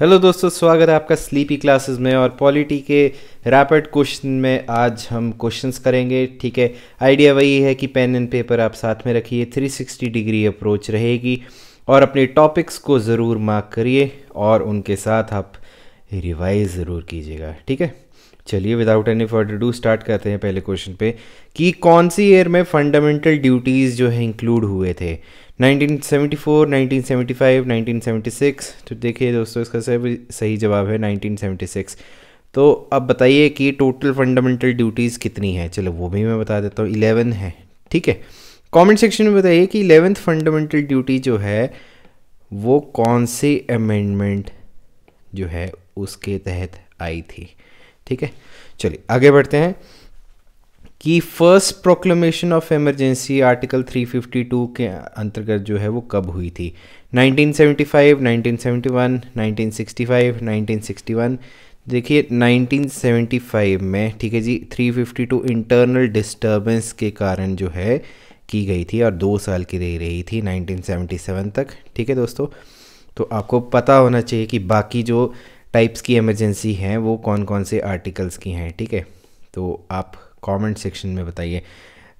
hello दोस्तों स्वागत है आपका स्लीपी क्लासेस में और पॉलिटी के रैपिड क्वेश्चन में आज हम क्वेश्चंस करेंगे ठीक है आइडिया वही है कि पेन एंड पेपर आप साथ में रखिए 360 डिग्री अप्रोच रहेगी और अपने टॉपिक्स को ज़रूर मार्क करिए और उनके साथ आप रिवाइज ज़रूर कीजिएगा ठीक है चलिए without any further do start करते हैं पहले क्वेश्चन पे कि कौन सी ईयर में फंडामेंटल ड्यूटीज़ जो है इंक्लूड हुए थे 1974, 1975, 1976 तो देखिए दोस्तों इसका सही सही जवाब है 1976 तो अब बताइए कि टोटल फंडामेंटल ड्यूटीज़ कितनी है चलो वो भी मैं बता देता हूँ इलेवन है ठीक है कमेंट सेक्शन में बताइए कि इलेवेंथ फंडामेंटल ड्यूटी जो है वो कौन सी अमेंडमेंट जो है उसके तहत आई थी ठीक है चलिए आगे बढ़ते हैं कि first proclamation of emergency article 352 के अंतर्गत जो है वो कब हुई थी 1975, 1971, 1965, 1961 देखिए 1975 में ठीक है जी 352 इंटरनल डिस्टरबेंस के कारण जो है की गई थी और दो साल की रह रही थी 1977 तक ठीक है दोस्तों तो आपको पता होना चाहिए कि बाकी जो टाइप्स की इमरजेंसी हैं वो कौन कौन से आर्टिकल्स की हैं ठीक है तो आप कमेंट सेक्शन में बताइए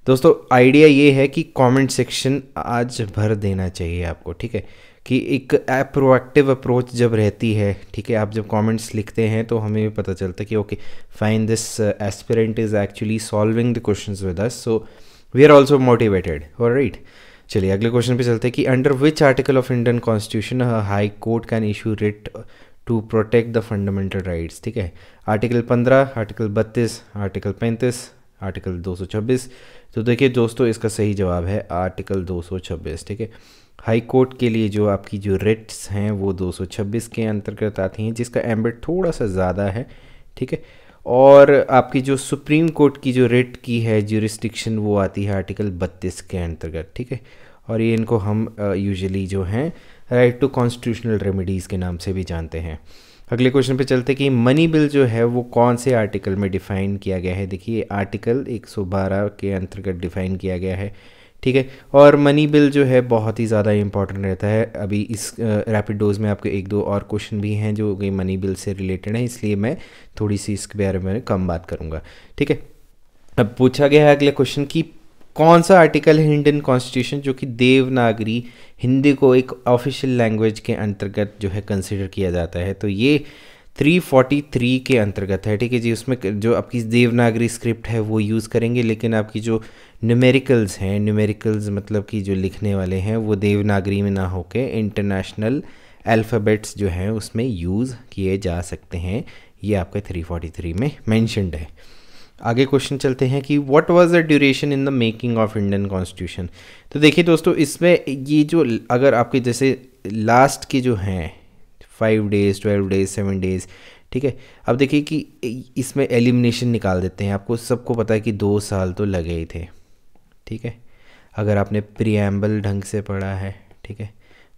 दोस्तों आइडिया ये है कि कमेंट सेक्शन आज भर देना चाहिए आपको ठीक है कि एक प्रोएक्टिव अप्रोच जब रहती है ठीक है आप जब कमेंट्स लिखते हैं तो हमें भी पता चलता है कि okay fine this aspirant is actually solving the question with us so we are also motivated और राइट चलिए अगले क्वेश्चन पे चलते हैं कि under which article of Indian constitution high court can issue writ to protect the fundamental rights ठीक है article 15 article 32 article 35 article 226 तो देखिए दोस्तों इसका सही जवाब है आर्टिकल 226 ठीक है हाई कोर्ट के लिए जो आपकी जो रेट्स हैं वो 226 के अंतर्गत आती हैं जिसका एम्बेट थोड़ा सा ज़्यादा है ठीक है और आपकी जो सुप्रीम कोर्ट की जो रेट की है जो रिस्ट्रिक्शन वो आती है आर्टिकल 32 के अंतर्गत ठीक है और ये इनको हम यूजुअली जो हैं राइट टू कॉन्स्टिट्यूशनल रेमेडीज़ के नाम से भी जानते हैं अगले क्वेश्चन पे चलते कि मनी बिल जो है वो कौन से आर्टिकल में डिफ़ाइन किया गया है देखिए आर्टिकल 112 के अंतर्गत डिफ़ाइन किया गया है ठीक है और मनी बिल जो है बहुत ही ज़्यादा इंपॉर्टेंट रहता है अभी इस रैपिड डोज में आपके एक दो और क्वेश्चन भी हैं जो कि मनी बिल से रिलेटेड हैं इसलिए मैं थोड़ी सी इसके बारे में कम बात करूँगा ठीक है अब पूछा गया है अगले क्वेश्चन की कौन सा आर्टिकल है इंडियन कॉन्स्टिट्यूशन जो कि देवनागरी हिंदी को एक ऑफिशियल लैंग्वेज के अंतर्गत जो है कंसिडर किया जाता है तो ये 343 के अंतर्गत है ठीक है जी उसमें जो आपकी देवनागरी स्क्रिप्ट है वो यूज़ करेंगे लेकिन आपकी जो न्यूमेरिकल्स हैं न्यूमेरिकल्स मतलब कि जो लिखने वाले हैं वो देवनागरी में ना होके इंटरनेशनल अल्फ़ाबेट्स जो हैं उसमें यूज़ किए जा सकते हैं ये आपके 343 में मैंशनड है आगे क्वेश्चन चलते हैं कि what was the duration in the making of Indian constitution तो देखिए दोस्तों इसमें ये जो अगर आपके जैसे लास्ट के जो हैं five days twelve days seven days ठीक है अब देखिए कि इसमें एलिमिनेशन निकाल देते हैं आपको सबको पता है कि दो साल तो लगे ही थे ठीक है अगर आपने प्रियम्बल ढंग से पढ़ा है ठीक है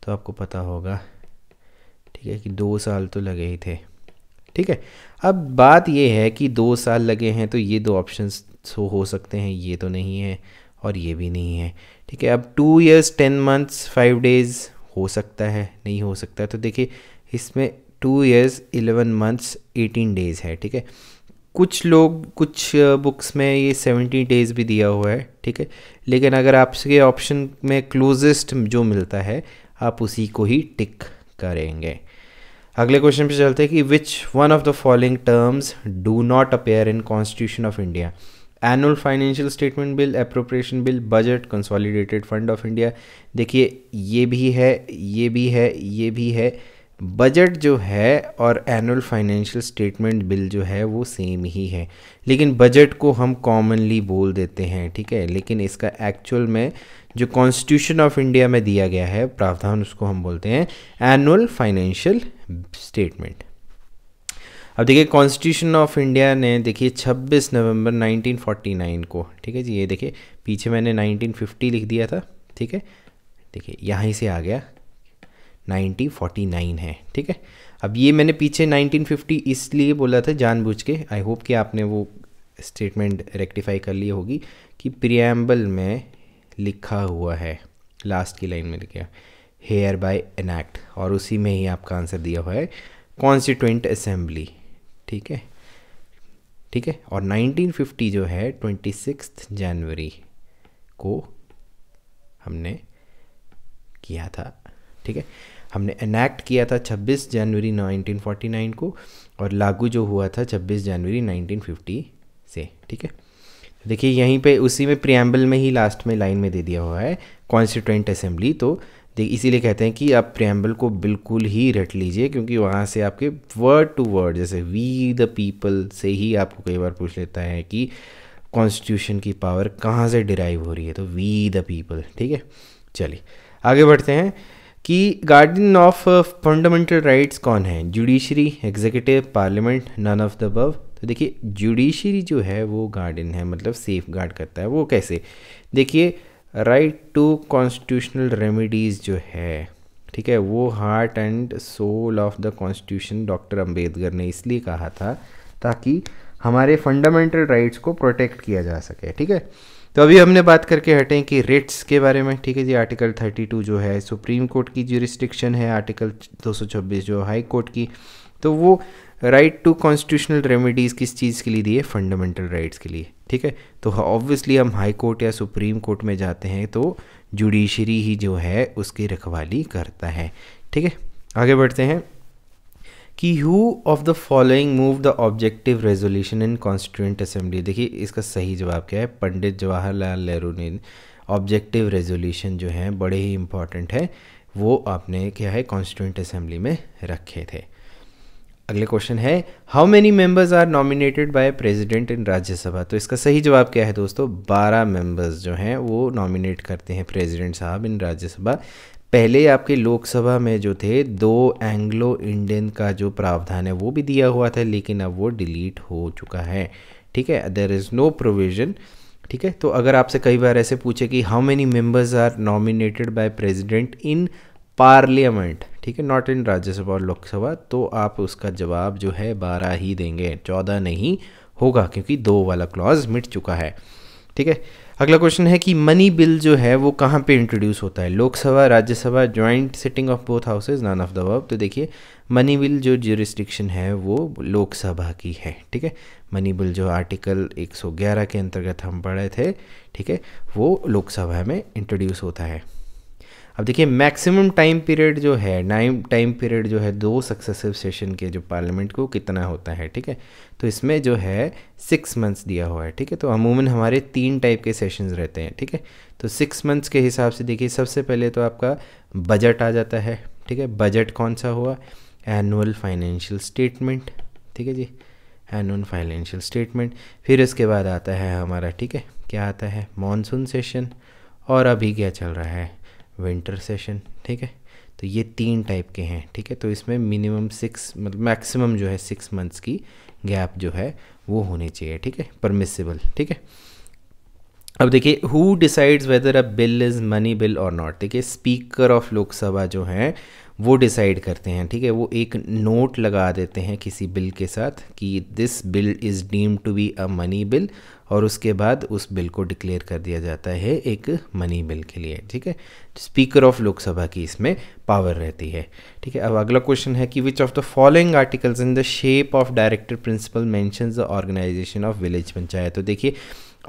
तो आपको पता होगा ठीक है कि दो साल तो लगे ही थे ठीक है अब बात यह है कि दो साल लगे हैं तो ये दो ऑप्शन सो हो सकते हैं ये तो नहीं है और ये भी नहीं है ठीक है अब two years ten months five days हो सकता है नहीं हो सकता तो देखिए इसमें two years eleven months eighteen days है ठीक है कुछ लोग कुछ बुक्स में ये सेवेंटी डेज़ भी दिया हुआ है ठीक है लेकिन अगर आपके ऑप्शन में क्लोजेस्ट जो मिलता है आप उसी को ही टिक करेंगे अगले क्वेश्चन पे चलते हैं कि which one of the following terms do not appear in constitution of India annual financial statement bill appropriation bill budget consolidated fund of India देखिए ये भी है ये भी है ये भी है बजट जो है और एनुअल फाइनेंशियल स्टेटमेंट बिल जो है वो सेम ही है लेकिन बजट को हम कॉमनली बोल देते हैं ठीक है लेकिन इसका एक्चुअल में जो कॉन्स्टिट्यूशन ऑफ इंडिया में दिया गया है प्रावधान उसको हम बोलते हैं एनुअल फाइनेंशियल स्टेटमेंट अब देखिए कॉन्स्टिट्यूशन ऑफ इंडिया ने देखिए 26 नवंबर 1949 को ठीक है जी ये देखिए पीछे मैंने 1950 लिख दिया था ठीक है देखिए यहाँ से आ गया 1949 है ठीक है अब ये मैंने पीछे 1950 इसलिए बोला था जानबूझ के आई होप कि आपने वो स्टेटमेंट रेक्टिफाई कर ली होगी कि प्रियम्बल में लिखा हुआ है लास्ट की लाइन में लिख गया हेयर बाय एनैक्ट और उसी में ही आपका आंसर दिया हुआ है कॉन्स्टिट्यूंट असेंबली ठीक है ठीक है और 1950 जो है ट्वेंटी जनवरी को हमने किया था ठीक है हमने एनैक्ट किया था 26 जनवरी 1949 को और लागू जो हुआ था 26 जनवरी 1950 से ठीक है देखिए यहीं पे उसी में प्रियम्बल में ही लास्ट में लाइन में दे दिया हुआ है कॉन्स्टिट्यूंट असेंबली तो इसीलिए कहते हैं कि आप प्रियम्बल को बिल्कुल ही रट लीजिए क्योंकि वहाँ से आपके वर्ड टू वर्ड जैसे वी द पीपल से ही आपको कई बार पूछ लेता है कि कॉन्स्टिट्यूशन की पावर कहाँ से डिराइव हो रही है तो वी द पीपल ठीक है चलिए आगे बढ़ते हैं कि गार्डियन ऑफ फंडामेंटल राइट्स कौन है judiciary executive parliament none of the above तो देखिए जुडिशरी जो है वो गार्डन है मतलब सेफ गार्ड करता है वो कैसे देखिए राइट टू कॉन्स्टिट्यूशनल रेमेडीज़ जो है ठीक है वो heart and soul of the constitution doctor Ambedkar ने इसलिए कहा था ताकि हमारे फंडामेंटल राइट्स को प्रोटेक्ट किया जा सके ठीक है तो अभी हमने बात करके हटे कि रेट्स के बारे में ठीक है जी आर्टिकल 32 जो है सुप्रीम कोर्ट की जो रिस्ट्रिक्शन है आर्टिकल 226 जो हाई कोर्ट की तो वो राइट टू कॉन्स्टिट्यूशनल रेमेडीज़ किस चीज़ के लिए दी है फंडामेंटल राइट्स के लिए ठीक है तो ऑब्वियसली हम हाई कोर्ट या सुप्रीम कोर्ट में जाते हैं तो जुडिशरी ही जो है उसकी रखवाली करता है ठीक है आगे बढ़ते हैं कि who of the following moved the objective resolution in constituent assembly देखिए इसका सही जवाब क्या है पंडित जवाहरलाल नेहरू ने ऑब्जेक्टिव रेजोल्यूशन जो है बड़े ही इंपॉर्टेंट है वो आपने क्या है कॉन्स्टिट्यूंट असेंबली में रखे थे अगले क्वेश्चन है how many members are nominated by president in Rajya Sabha तो इसका सही जवाब क्या है दोस्तों 12 मेंबर्स जो हैं वो नॉमिनेट करते हैं प्रेसिडेंट साहब इन राज्यसभा पहले आपके लोकसभा में जो थे दो एंग्लो इंडियन का जो प्रावधान है वो भी दिया हुआ था लेकिन अब वो डिलीट हो चुका है ठीक है देर इज़ नो प्रोविज़न ठीक है तो अगर आपसे कई बार ऐसे पूछे कि how many members are nominated by president in parliament ठीक है नॉट इन राज्यसभा और लोकसभा तो आप उसका जवाब जो है बारह ही देंगे चौदह नहीं होगा क्योंकि दो वाला क्लॉज मिट चुका है ठीक है अगला क्वेश्चन है कि मनी बिल जो है वो कहाँ पे इंट्रोड्यूस होता है Lok Sabha Rajya Sabha joint sitting of both houses none of the above तो देखिए मनी बिल जो ज्यूरिस्टिक्शन है वो लोकसभा की है ठीक है मनी बिल जो आर्टिकल 111 के अंतर्गत हम पढ़े थे ठीक है वो लोकसभा में इंट्रोड्यूस होता है अब देखिए मैक्सिमम टाइम पीरियड जो है नाइम टाइम पीरियड जो है दो सक्सेसिव सेशन के जो पार्लियामेंट को कितना होता है ठीक है तो इसमें जो है सिक्स मंथ्स दिया हुआ है ठीक है तो अमूमन हमारे तीन टाइप के सेशंस रहते हैं ठीक है तो सिक्स मंथ्स के हिसाब से देखिए सबसे पहले तो आपका बजट आ जाता है ठीक है बजट कौन सा हुआ एनुअल फाइनेंशियल स्टेटमेंट ठीक है जी एनुअल फाइनेंशियल स्टेटमेंट फिर इसके बाद आता है हमारा ठीक है क्या आता है मानसून सेशन और अभी क्या चल रहा है विंटर सेशन ठीक है तो ये तीन टाइप के हैं ठीक है तो इसमें मिनिमम सिक्स मतलब मैक्सिमम जो है सिक्स मंथ्स की गैप जो है वो होनी चाहिए ठीक है परमिसिबल ठीक है अब देखिए who decides whether a bill is money bill और नॉट देखिए स्पीकर ऑफ लोकसभा जो हैं वो डिसाइड करते हैं ठीक है वो एक नोट लगा देते हैं किसी बिल के साथ कि this bill is deemed to be a money bill और उसके बाद उस बिल को डिक्लेयर कर दिया जाता है एक मनी बिल के लिए ठीक है स्पीकर ऑफ लोकसभा की इसमें पावर रहती है ठीक है अब अगला क्वेश्चन है कि which of the following articles in the shape of director principal mention the organization of village panchayat तो देखिए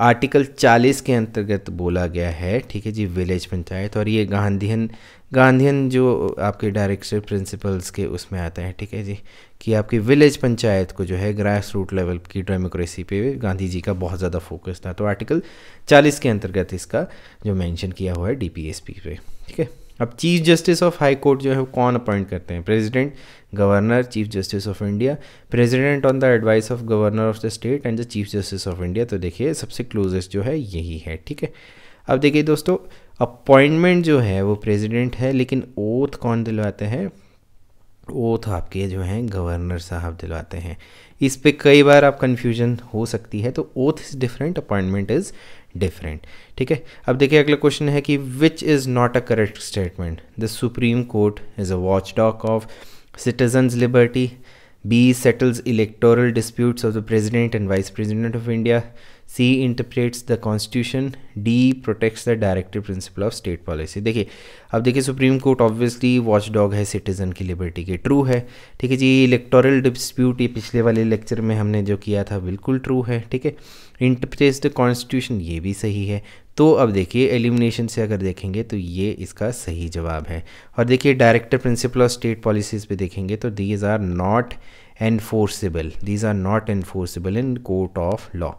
आर्टिकल 40 के अंतर्गत बोला गया है ठीक है जी विलेज पंचायत और ये गांधीन गांधीन जो आपके डायरेक्टर प्रिंसिपल्स के उसमें आते हैं ठीक है जी कि आपकी विलेज पंचायत को जो है ग्रास रूट लेवल की डेमोक्रेसी पे गांधी जी का बहुत ज़्यादा फोकस था तो आर्टिकल 40 के अंतर्गत इसका जो मेंशन किया हुआ है डी पे ठीक है अब chief justice of high court जो है कौन अपॉइंट करते हैं president governor chief justice of India president on the advice of governor of the state and the chief justice of India तो देखिए सबसे क्लोजेस्ट जो है यही है ठीक है अब देखिए दोस्तों अपॉइंटमेंट जो है वो प्रेसिडेंट है लेकिन ओथ कौन दिलवाते हैं ओथ आपके जो हैं गवर्नर साहब दिलवाते हैं इस पर कई बार आप कन्फ्यूजन हो सकती है तो oath is different appointment is different ठीक है अब देखिए अगला क्वेश्चन है कि which is not a correct statement the supreme court is a watch dog of citizen liberty B settles electoral disputes of the president and vice president of India C interprets the constitution D protects the directive principle of state policy देखिए अब देखिए supreme court obviously watch dog है citizen की liberty के true है ठीक है जी electoral dispute ये पिछले वाले लेक्चर में हमने जो किया था बिल्कुल ट्रू है ठीक है इंटरप्रेस द कॉन्स्टिट्यूशन ये भी सही है तो अब देखिए एलिमिनेशन से अगर देखेंगे तो ये इसका सही जवाब है और देखिए director principal of state policies पे देखेंगे तो these are not enforceable these are not enforceable in court of law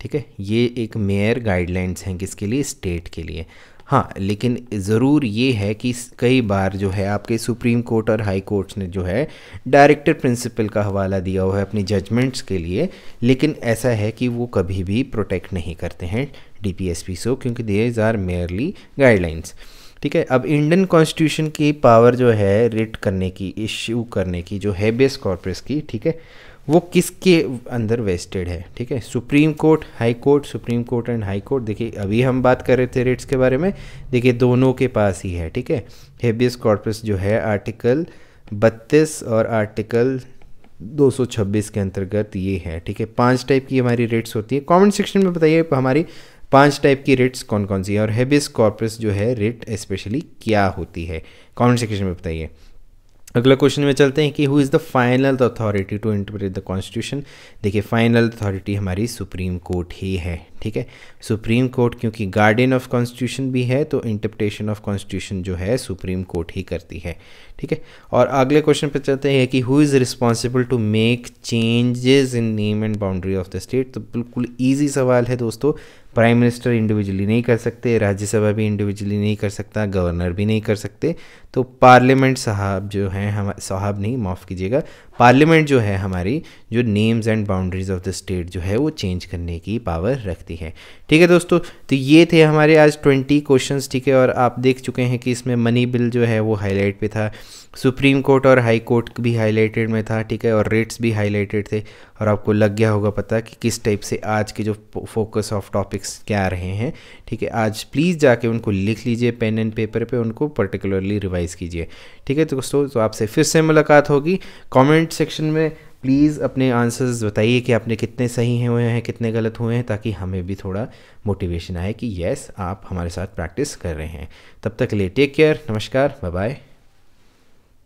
ठीक है ये एक मेयर गाइडलाइंस हैं किसके लिए स्टेट के लिए हाँ लेकिन ज़रूर ये है कि कई बार जो है आपके सुप्रीम कोर्ट और हाई कोर्ट्स ने जो है डायरेक्टर प्रिंसिपल का हवाला दिया हुआ है अपनी जजमेंट्स के लिए लेकिन ऐसा है कि वो कभी भी प्रोटेक्ट नहीं करते हैं D P S P so क्योंकि देज आर मेयरली गाइडलाइंस ठीक है अब इंडियन कॉन्स्टिट्यूशन की पावर जो है रिट करने की इश्यू करने की जो हैबियस कॉर्पोरेस की ठीक है वो किसके अंदर वेस्टेड है ठीक है supreme court high court supreme court and high court देखिए अभी हम बात कर रहे थे रेट्स के बारे में देखिए दोनों के पास ही है ठीक है हेबियस कॉर्पस जो है आर्टिकल बत्तीस और आर्टिकल 226 के अंतर्गत ये है ठीक है पांच टाइप की हमारी रेट्स होती है कमेंट सेक्शन में बताइए हमारी पांच टाइप की रेट्स कौन कौन सी है और हेबियस कॉर्पस जो है रेट स्पेशली क्या होती है कमेंट सेक्शन में बताइए अगला क्वेश्चन में चलते हैं कि who is the final authority to interpret the constitution देखिए फाइनल अथॉरिटी हमारी सुप्रीम कोर्ट ही है ठीक है सुप्रीम कोर्ट क्योंकि गार्डियन ऑफ कॉन्स्टिट्यूशन भी है तो इंटरप्रिटेशन ऑफ कॉन्स्टिट्यूशन जो है सुप्रीम कोर्ट ही करती है ठीक है और अगले क्वेश्चन पर चलते हैं कि who is responsible to make changes in name and boundary of the state तो बिल्कुल ईजी सवाल है दोस्तों प्राइम मिनिस्टर इंडिविजुअली नहीं कर सकते राज्यसभा भी इंडिविजुअली नहीं कर सकता गवर्नर भी नहीं कर सकते तो पार्लियामेंट साहब जो हैं हम साहब नहीं माफ़ कीजिएगा पार्लियामेंट जो है हमारी जो names and boundaries of the state जो है वो चेंज करने की पावर रखती है ठीक है दोस्तों तो ये थे हमारे आज ट्वेंटी क्वेश्चन ठीक है और आप देख चुके हैं कि इसमें मनी बिल जो है वो हाईलाइट पे था सुप्रीम कोर्ट और हाई कोर्ट भी हाईलाइटेड में था ठीक है और रेट्स भी हाईलाइटेड थे और आपको लग गया होगा पता कि किस टाइप से आज के जो फोकस ऑफ टॉपिक्स क्या रहे हैं ठीक है आज प्लीज़ जाके उनको लिख लीजिए पेन एंड पेपर पे उनको पर्टिकुलरली रिवाइज एनालाइज़ कीजिए ठीक है तो दोस्तों तो आपसे फिर से मुलाकात होगी कमेंट सेक्शन में प्लीज़ अपने आंसर्स बताइए कि आपने कितने सही हैं हुए हैं कितने गलत हुए हैं ताकि हमें भी थोड़ा मोटिवेशन आए कि येस आप हमारे साथ प्रैक्टिस कर रहे हैं तब तक के लिए टेक केयर नमस्कार बाय बाय